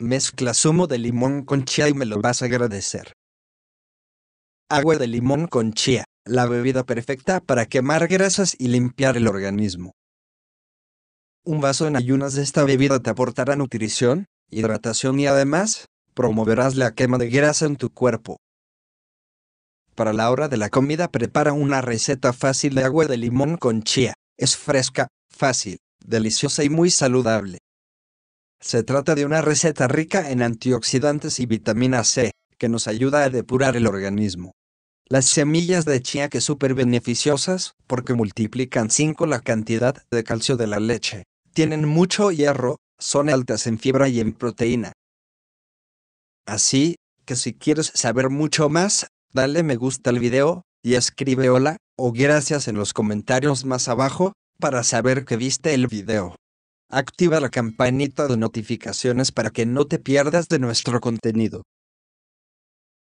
Mezcla zumo de limón con chía y me lo vas a agradecer. Agua de limón con chía, la bebida perfecta para quemar grasas y limpiar el organismo. Un vaso en ayunas de esta bebida te aportará nutrición, hidratación y además, promoverás la quema de grasa en tu cuerpo. Para la hora de la comida prepara una receta fácil de agua de limón con chía. Es fresca, fácil, deliciosa y muy saludable. Se trata de una receta rica en antioxidantes y vitamina C, que nos ayuda a depurar el organismo. Las semillas de chía que súper beneficiosas, porque multiplican 5 la cantidad de calcio de la leche, tienen mucho hierro, son altas en fibra y en proteína. Así, que si quieres saber mucho más, dale me gusta al video, y escribe hola, o gracias en los comentarios más abajo, para saber que viste el video. Activa la campanita de notificaciones para que no te pierdas de nuestro contenido.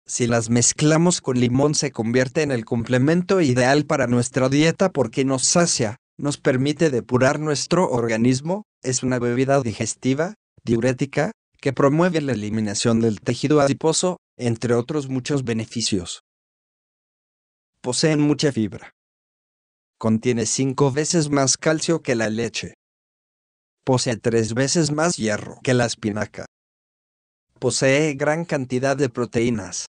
Si las mezclamos con limón se convierte en el complemento ideal para nuestra dieta porque nos sacia, nos permite depurar nuestro organismo, es una bebida digestiva, diurética, que promueve la eliminación del tejido adiposo, entre otros muchos beneficios. Poseen mucha fibra. Contiene cinco veces más calcio que la leche. Posee tres veces más hierro que la espinaca. Posee gran cantidad de proteínas.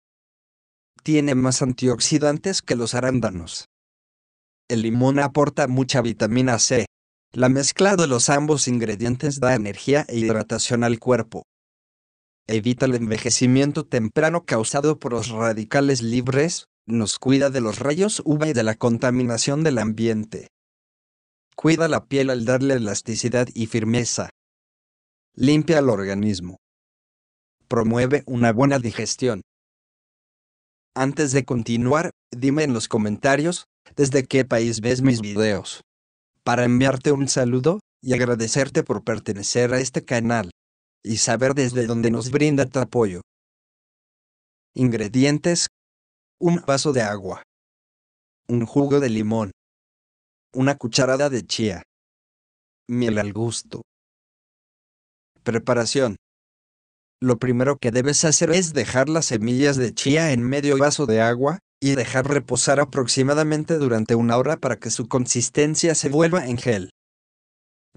Tiene más antioxidantes que los arándanos. El limón aporta mucha vitamina C. La mezcla de los ambos ingredientes da energía e hidratación al cuerpo. Evita el envejecimiento temprano causado por los radicales libres, nos cuida de los rayos UV y de la contaminación del ambiente. Cuida la piel al darle elasticidad y firmeza. Limpia el organismo. Promueve una buena digestión. Antes de continuar, dime en los comentarios desde qué país ves mis videos. Para enviarte un saludo y agradecerte por pertenecer a este canal y saber desde dónde nos brinda tu apoyo. Ingredientes: un vaso de agua, un jugo de limón una cucharada de chía. Miel al gusto. Preparación. Lo primero que debes hacer es dejar las semillas de chía en medio vaso de agua y dejar reposar aproximadamente durante una hora para que su consistencia se vuelva en gel.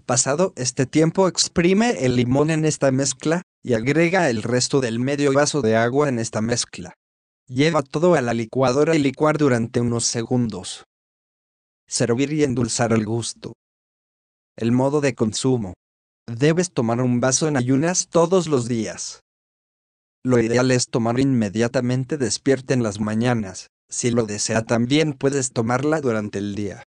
Pasado este tiempo exprime el limón en esta mezcla y agrega el resto del medio vaso de agua en esta mezcla. Lleva todo a la licuadora y licuar durante unos segundos servir y endulzar el gusto. El modo de consumo. Debes tomar un vaso en ayunas todos los días. Lo ideal es tomarlo inmediatamente despierta en las mañanas, si lo desea también puedes tomarla durante el día.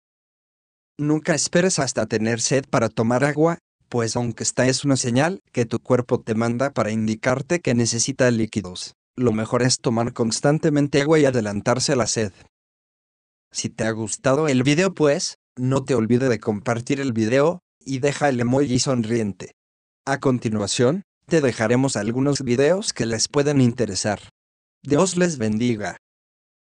Nunca esperes hasta tener sed para tomar agua, pues aunque esta es una señal que tu cuerpo te manda para indicarte que necesita líquidos, lo mejor es tomar constantemente agua y adelantarse a la sed. Si te ha gustado el video pues, no te olvides de compartir el video, y deja el emoji sonriente. A continuación, te dejaremos algunos videos que les pueden interesar. Dios les bendiga.